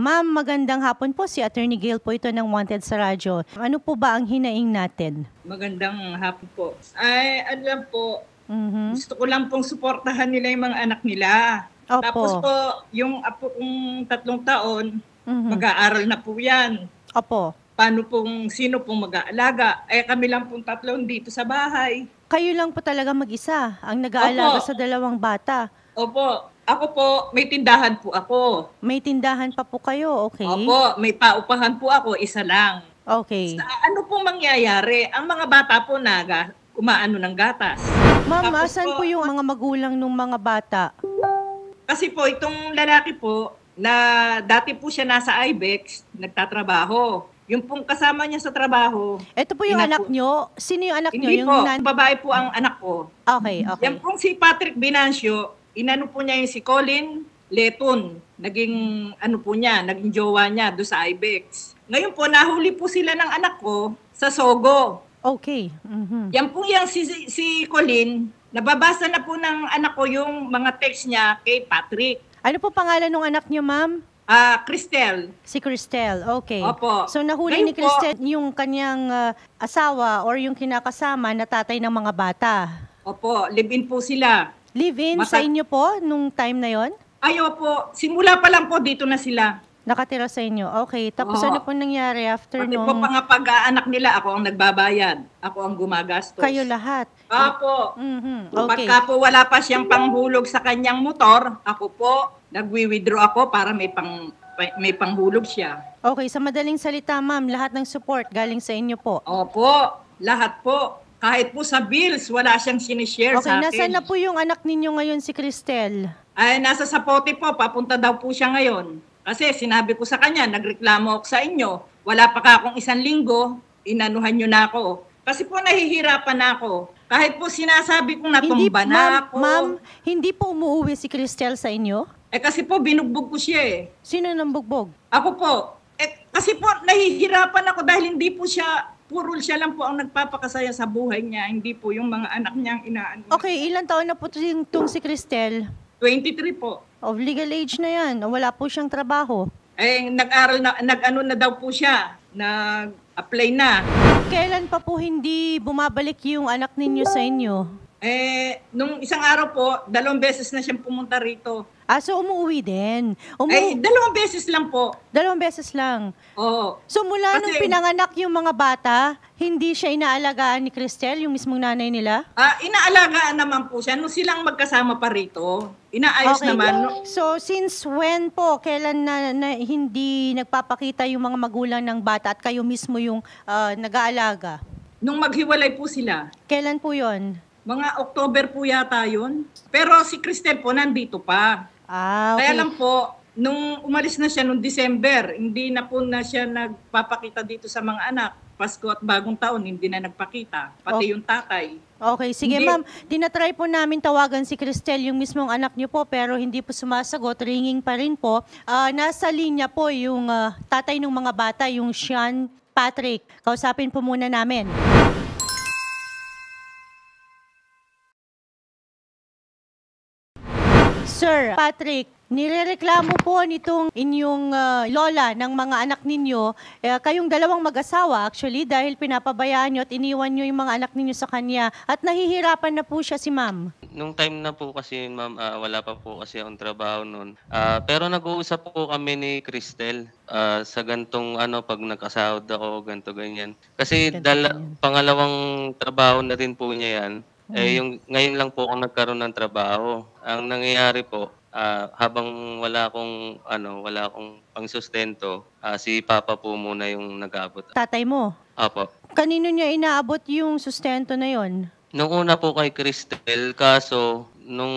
Ma'am, magandang hapon po. Si Attorney Gail po ito ng Wanted sa Radyo. Ano po ba ang hinaing natin? Magandang hapon po. Ay, ano po, mm-hmm. gusto ko lang pong suportahan nila yung mga anak nila. Opo. Tapos po, yung apo kong tatlong taon, mm-hmm. mag-aaral na po yan. Opo. Paano pong, sino pong mag-aalaga? Eh kami lang pong tatlong dito sa bahay. Kayo lang po talaga mag-isa ang nag-aalaga Opo. sa dalawang bata. Opo. Ako po, may tindahan po ako. May tindahan pa po kayo, okay? Opo, may paupahan po ako, isa lang. Okay. Sa, ano pong mangyayari? Ang mga bata po naga, kumaano ng gatas. Ma'am, Tapos asan po, po yung mga magulang ng mga bata? Kasi po, itong lalaki po, na dati po siya nasa IBEX, nagtatrabaho. Yung pong kasama niya sa trabaho. Ito po yung anak po. nyo? Sino yung anak Hindi nyo? Hindi yung nan- babae po ang anak ko. Okay, okay. Yung pong si Patrick Binancio, inano po niya yung si Colin Leton. Naging ano po niya, naging jowa niya do sa IBEX. Ngayon po, nahuli po sila ng anak ko sa Sogo. Okay. Mm-hmm. Yan po yung si, si Colin. Nababasa na po ng anak ko yung mga text niya kay Patrick. Ano po pangalan ng anak niyo, ma'am? Ah, uh, Cristel. Si Cristel, okay. Opo. So nahuli Ngayon ni Cristel po, yung kanyang uh, asawa or yung kinakasama na tatay ng mga bata. Opo, live-in po sila. Live-in Mata- sa inyo po nung time na yon? Ayo po, simula pa lang po dito na sila. Nakatira sa inyo. Okay, tapos Oo. ano po nangyari after Pati nung... po pag-aanak nila, ako ang nagbabayad. Ako ang gumagastos. Kayo lahat. Apo. Mhm. Okay. Pagka po wala pa siyang panghulog sa kanyang motor, ako po, nagwi-withdraw ako para may pang may panghulog siya. Okay, sa madaling salita ma'am, lahat ng support galing sa inyo po. Opo, lahat po. Kahit po sa bills, wala siyang sinishare okay, sa akin. Okay, nasaan na po yung anak ninyo ngayon si Cristel? Ay, nasa Sapote po. Papunta daw po siya ngayon. Kasi sinabi ko sa kanya, nagreklamo ako sa inyo. Wala pa ka akong isang linggo, inanuhan nyo na ako. Kasi po nahihirapan ako. Kahit po sinasabi kong natumba hindi, na ma'am, ako. Ma'am, hindi po umuwi si Cristel sa inyo? Eh kasi po binugbog ko siya eh. Sino nang bugbog? Ako po. Eh, kasi po nahihirapan ako dahil hindi po siya puro siya lang po ang nagpapakasaya sa buhay niya, hindi po yung mga anak niya ang inaano. Okay, ilan taon na po yung tong si Cristel? 23 po. Of legal age na yan. Wala po siyang trabaho. Eh, nag-aral na, nag-ano na daw po siya. Nag-apply na. Kailan pa po hindi bumabalik yung anak ninyo sa inyo? Eh, nung isang araw po, dalawang beses na siyang pumunta rito. Ah, so umuwi din? Umu- eh, dalawang beses lang po. Dalawang beses lang? Oo. So mula Kasi, nung pinanganak yung mga bata, hindi siya inaalagaan ni Cristel, yung mismong nanay nila? Ah, inaalagaan naman po siya. Nung silang magkasama pa rito, inaayos okay. naman. So since when po, kailan na, na hindi nagpapakita yung mga magulang ng bata at kayo mismo yung uh, nag-aalaga? Nung maghiwalay po sila. Kailan po yon? Mga October po yata yun. Pero si Cristel po nandito pa. Ah, okay. Kaya lang po, nung umalis na siya nung December, hindi na po na siya nagpapakita dito sa mga anak. Pasko at bagong taon, hindi na nagpakita. Pati okay. yung tatay. Okay, sige hindi. ma'am. Dinatry po namin tawagan si Cristel, yung mismong anak niyo po, pero hindi po sumasagot. Ringing pa rin po. Uh, nasa linya po yung uh, tatay ng mga bata, yung Sean Patrick. Kausapin po muna namin. Sir Patrick, nirereklamo po nitong inyong uh, lola ng mga anak ninyo, eh, kayong dalawang mag-asawa actually dahil pinapabayaan nyo at iniwan nyo yung mga anak ninyo sa kanya at nahihirapan na po siya si ma'am. Nung time na po kasi ma'am, ah, wala pa po kasi akong trabaho noon. Ah, pero nag-uusap po kami ni Cristel ah, sa gantong ano, pag nag-asahod ako, ganto ganyan. Kasi Ganto, dala, ganyan. pangalawang trabaho na rin po niya yan. Eh mm. yung ngayon lang po ako nagkaroon ng trabaho. Ang nangyayari po, uh, habang wala akong ano, wala akong pangsustento, uh, si Papa po muna yung nag-aabot. Tatay mo? Apo. Kanino niya inaabot yung sustento na yon? Nung una po kay Cristel, kaso nung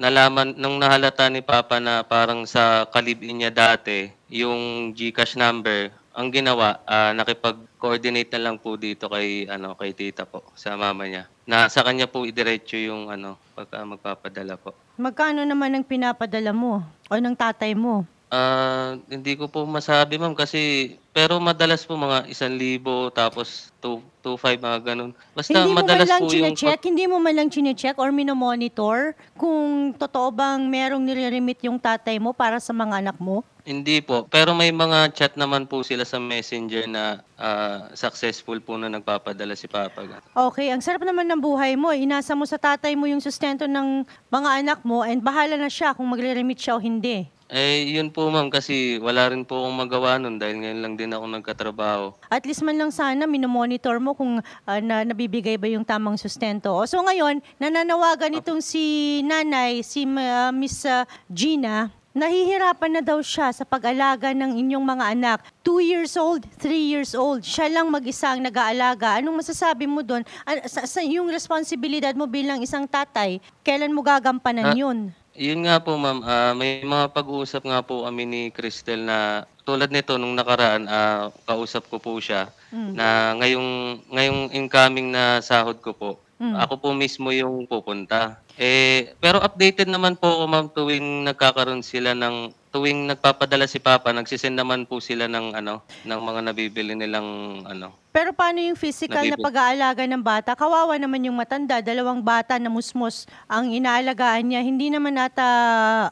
nalaman nung nahalata ni Papa na parang sa kalibin niya dati yung GCash number ang ginawa, uh, nakipag-coordinate na lang po dito kay ano kay tita po sa mama niya. Na sa kanya po idiretso yung ano pagka magpapadala po. Magkano naman ang pinapadala mo o ng tatay mo? Uh, hindi ko po masabi ma'am kasi pero madalas po mga isang libo tapos 2.5 mga ganun. Basta hindi madalas po yung... Check, hindi mo man lang chine-check or minomonitor kung totoo bang merong nire-remit yung tatay mo para sa mga anak mo? Hindi po. Pero may mga chat naman po sila sa messenger na uh, successful po na nagpapadala si Papa. Okay. Ang sarap naman ng buhay mo. Inasa mo sa tatay mo yung sustento ng mga anak mo and bahala na siya kung magre-remit siya o hindi. Eh, yun po ma'am kasi wala rin po akong magawa nun dahil ngayon lang din ako nagkatrabaho. At least man lang sana minomonitor mo kung ah, na, nabibigay ba yung tamang sustento. So ngayon, nananawagan itong si nanay, si ah, Miss ah, Gina, nahihirapan na daw siya sa pag-alaga ng inyong mga anak. Two years old, three years old, siya lang mag-isa ang nag-aalaga. Anong masasabi mo doon? Ah, sa, sa yung responsibilidad mo bilang isang tatay, kailan mo gagampanan Ah. yun? Yun nga po ma'am, uh, may mga pag-uusap nga po kami ni Cristel na tulad nito nung nakaraan, uh, kausap ko po siya mm. na ngayong, ngayong incoming na sahod ko po, mm. ako po mismo yung pupunta. Eh, pero updated naman po ako ma'am tuwing nagkakaroon sila ng tuwing nagpapadala si Papa, nagsisend naman po sila ng ano, ng mga nabibili nilang ano. Pero paano yung physical nabibili. na pag-aalaga ng bata? Kawawa naman yung matanda, dalawang bata na musmos ang inaalagaan niya. Hindi naman nata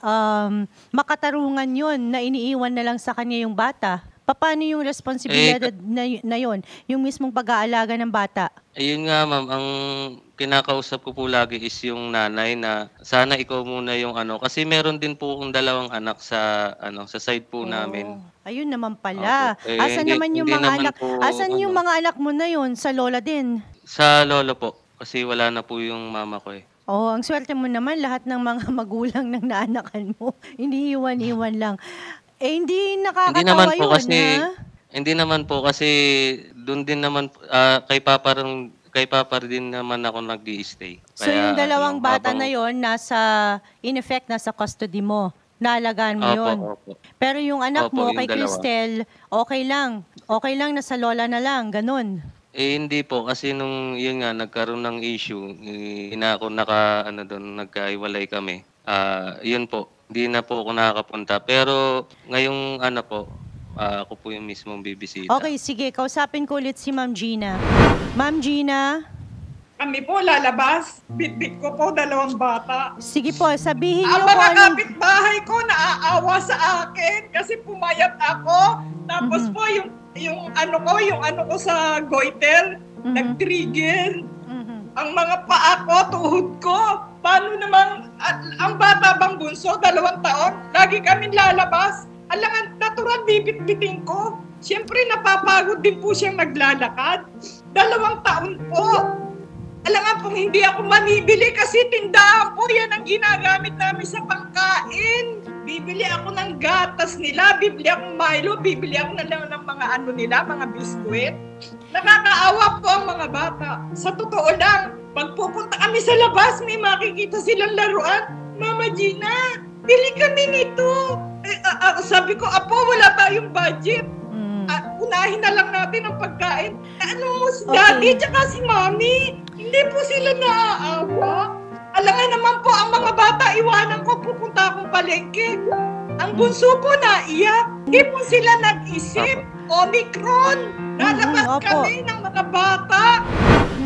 um, makatarungan yon na iniiwan na lang sa kanya yung bata. Paano yung responsibilidad eh, na, na yon? Yung mismong pag-aalaga ng bata? Ayun nga ma'am, ang kinakausap ko po lagi is yung nanay na sana ikaw muna yung ano kasi meron din po akong dalawang anak sa ano sa side po oh, namin. ayun naman pala. Opo. Eh, asan hindi, naman yung mga anak? Po, asan ano, yung mga anak mo na yon sa lola din? Sa lolo po kasi wala na po yung mama ko eh. Oh, ang swerte mo naman lahat ng mga magulang ng naanakan mo. Hindi iwan-iwan lang. Eh hindi nakakatawa hindi naman po, yun, kasi, ha? Hindi naman po kasi doon din naman uh, kay Papa rin, kay Papa din naman ako nag-i-stay. So Kaya, yung dalawang ano, bata abang, na yon nasa in effect nasa custody mo. Naalagaan mo opo, yun. Opo. Pero yung anak opo, mo yung kay dalawa. Christel, okay lang. Okay lang nasa lola na lang, ganun. Eh hindi po kasi nung yun nga nagkaroon ng issue, inako eh, naka ano doon nagkaiwalay kami. Ah, uh, yun po. Hindi na po ako nakakapunta. Pero ngayong ano po, ah, ako po yung mismong bibisita. Okay, sige. Kausapin ko ulit si Ma'am Gina. Ma'am Gina, Kami po lalabas, bitbit ko po dalawang bata. sige po, sabihin niyo Ang po mga kapitbahay ko naaawa sa akin kasi pumayat ako. Tapos Mhm. po yung, yung ano ko, yung ano ko sa goiter, Mhm. nag-trigger. Mhm. Ang mga paa ko, tuhod ko. Paano naman, ang bata bang bunso, dalawang taon, lagi kami lalabas alangan, natural bibit-biting ko. Siyempre, napapagod din po siyang naglalakad. Dalawang taon po. Alangan kung hindi ako manibili kasi tindahan po yan ang ginagamit namin sa pangkain. Bibili ako ng gatas nila, bibili ako Milo, bibili ako na lang ng mga ano nila, mga biskwit. Nakakaawa po ang mga bata. Sa totoo lang, pagpupunta kami sa labas, may makikita silang laruan. Mama Gina, bili kami nito eh, uh, sabi ko, Apo, wala yung budget. Mm. Uh, unahin na lang natin ang pagkain. Eh, ano mo, si okay. daddy tsaka si mommy, hindi po sila naaawa. Alam nga naman po, ang mga bata, iwanan ko, pupunta ako palengke. Ang bunso po na iyak. Hindi po sila nag-isip. Omicron! Lalabas mm-hmm, kami ng mga bata!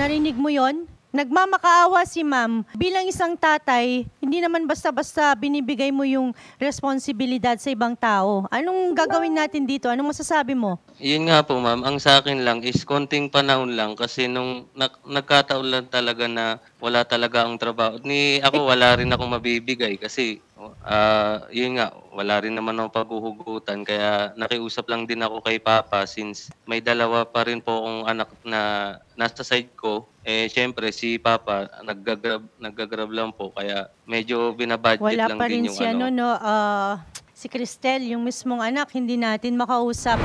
Narinig mo yon? Nagmamakaawa si ma'am. Bilang isang tatay, hindi naman basta-basta binibigay mo yung responsibilidad sa ibang tao. Anong gagawin natin dito? Anong masasabi mo? Yun nga po ma'am, ang sa akin lang is konting panahon lang kasi nung nak- nagkataon lang talaga na wala talaga ang trabaho. Ni ako eh, wala rin akong mabibigay kasi uh, yun nga, wala rin naman akong paghuhugutan kaya nakiusap lang din ako kay Papa since may dalawa pa rin po akong anak na nasa side ko. Eh syempre si Papa naggagrab naggagrab lang po kaya medyo binabudget wala lang din yung ano. Wala pa rin si ano no uh, si Cristel yung mismong anak hindi natin makausap.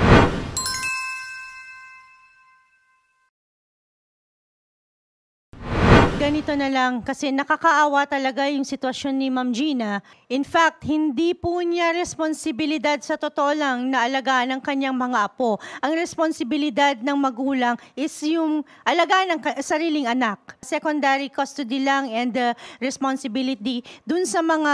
ganito na lang kasi nakakaawa talaga yung sitwasyon ni Ma'am Gina. In fact, hindi po niya responsibilidad sa totoo lang na alagaan ang kanyang mga apo. Ang responsibilidad ng magulang is yung alagaan ang sariling anak. Secondary custody lang and the uh, responsibility dun sa mga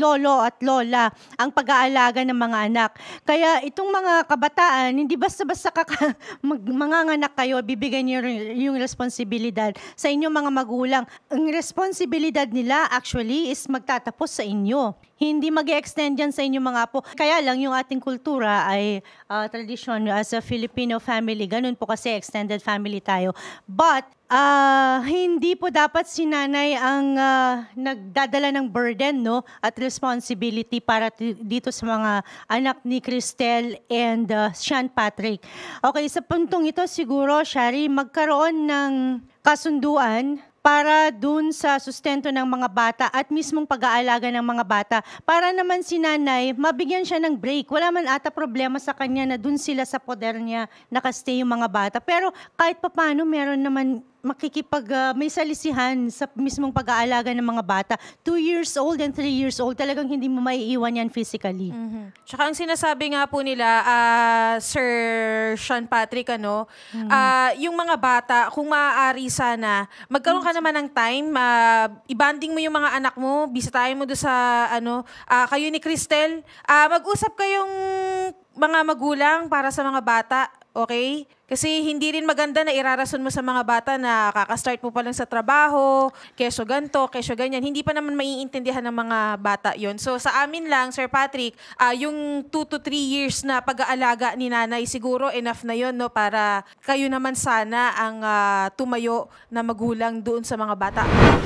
lolo at lola ang pag-aalaga ng mga anak. Kaya itong mga kabataan, hindi basta-basta kaka- mag- manganganak kayo, bibigyan niyo yung responsibilidad sa inyong mga magulang lang, ang responsibilidad nila actually is magtatapos sa inyo. Hindi mag extend yan sa inyo mga po. Kaya lang yung ating kultura ay uh, tradition as a Filipino family. Ganun po kasi extended family tayo. But uh, hindi po dapat si nanay ang uh, nagdadala ng burden no at responsibility para dito sa mga anak ni Cristel and uh, Sean Patrick. Okay, sa puntong ito siguro, Shari, magkaroon ng kasunduan para dun sa sustento ng mga bata at mismong pag-aalaga ng mga bata para naman si nanay mabigyan siya ng break. Wala man ata problema sa kanya na dun sila sa poder niya nakastay yung mga bata. Pero kahit papano meron naman makikipag, uh, may salisihan sa mismong pag-aalaga ng mga bata. Two years old and three years old, talagang hindi mo maiiwan yan physically. Mm-hmm. Tsaka ang sinasabi nga po nila, uh, Sir Sean Patrick, ano, mm-hmm. uh, yung mga bata, kung maaari sana, magkaroon ka mm. naman ng time, uh, ibanding mo yung mga anak mo, bisitahin mo do sa, ano, uh, kayo ni Cristel, uh, mag-usap kayong mga magulang para sa mga bata Okay? Kasi hindi rin maganda na irarason mo sa mga bata na kakastart mo pa lang sa trabaho, keso ganto, keso ganyan. Hindi pa naman maiintindihan ng mga bata yon So sa amin lang, Sir Patrick, uh, yung 2 to 3 years na pag-aalaga ni nanay, siguro enough na yon no, para kayo naman sana ang uh, tumayo na magulang doon sa mga bata.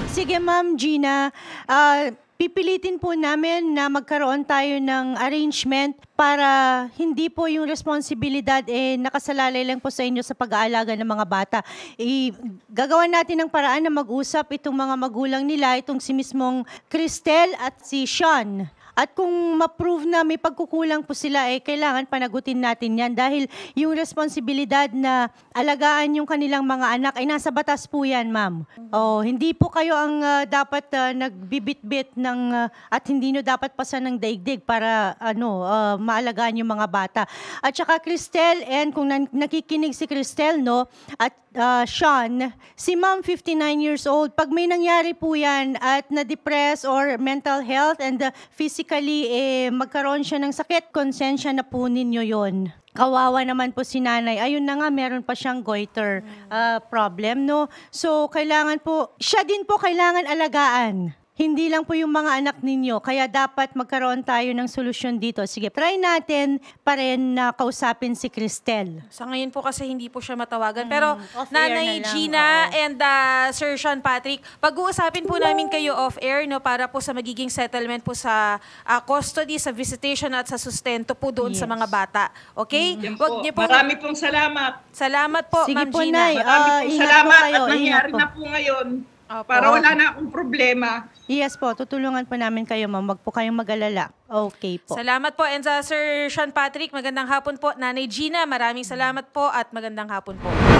Sige, Ma'am Gina. Uh, Pipilitin po namin na magkaroon tayo ng arrangement para hindi po yung responsibilidad eh nakasalalay lang po sa inyo sa pag-aalaga ng mga bata. I gagawa natin ng paraan na mag-usap itong mga magulang nila, itong si mismong Cristel at si Sean. At kung ma-prove na may pagkukulang po sila, eh, kailangan panagutin natin yan dahil yung responsibilidad na alagaan yung kanilang mga anak ay nasa batas po yan, ma'am. Oh, hindi po kayo ang uh, dapat uh, nagbibitbit ng uh, at hindi nyo dapat pasan ng daigdig para ano uh, maalagaan yung mga bata. At saka Cristel, and kung nakikinig si Cristel, no, at uh, Sean, si ma'am 59 years old, pag may nangyari po yan at na-depress or mental health and uh, physically eh, magkaroon siya ng sakit, konsensya na po ninyo yon. Kawawa naman po si nanay. Ayun na nga, meron pa siyang goiter uh, problem, no? So, kailangan po, siya din po kailangan alagaan. Hindi lang po yung mga anak ninyo, kaya dapat magkaroon tayo ng solusyon dito. Sige, try natin pa rin na kausapin si Cristel. Sa ngayon po kasi hindi po siya matawagan. Mm, Pero Nanay na Gina oo. and uh, Sir Sean Patrick, pag-uusapin po namin kayo off-air no, para po sa magiging settlement po sa uh, custody, sa visitation at sa sustento po doon yes. sa mga bata. Okay? Mm. Wag niyo po. Marami pong salamat. Salamat po, Sige Ma'am po, Gina. Nay, ah, Marami uh, pong salamat po at nangyari po. na po ngayon. Opo. Para wala na akong problema. Yes po, tutulungan po namin kayo ma'am. Huwag po kayong magalala. Okay po. Salamat po. And sa uh, Sir Sean Patrick, magandang hapon po. Nanay Gina, maraming salamat po at magandang hapon po.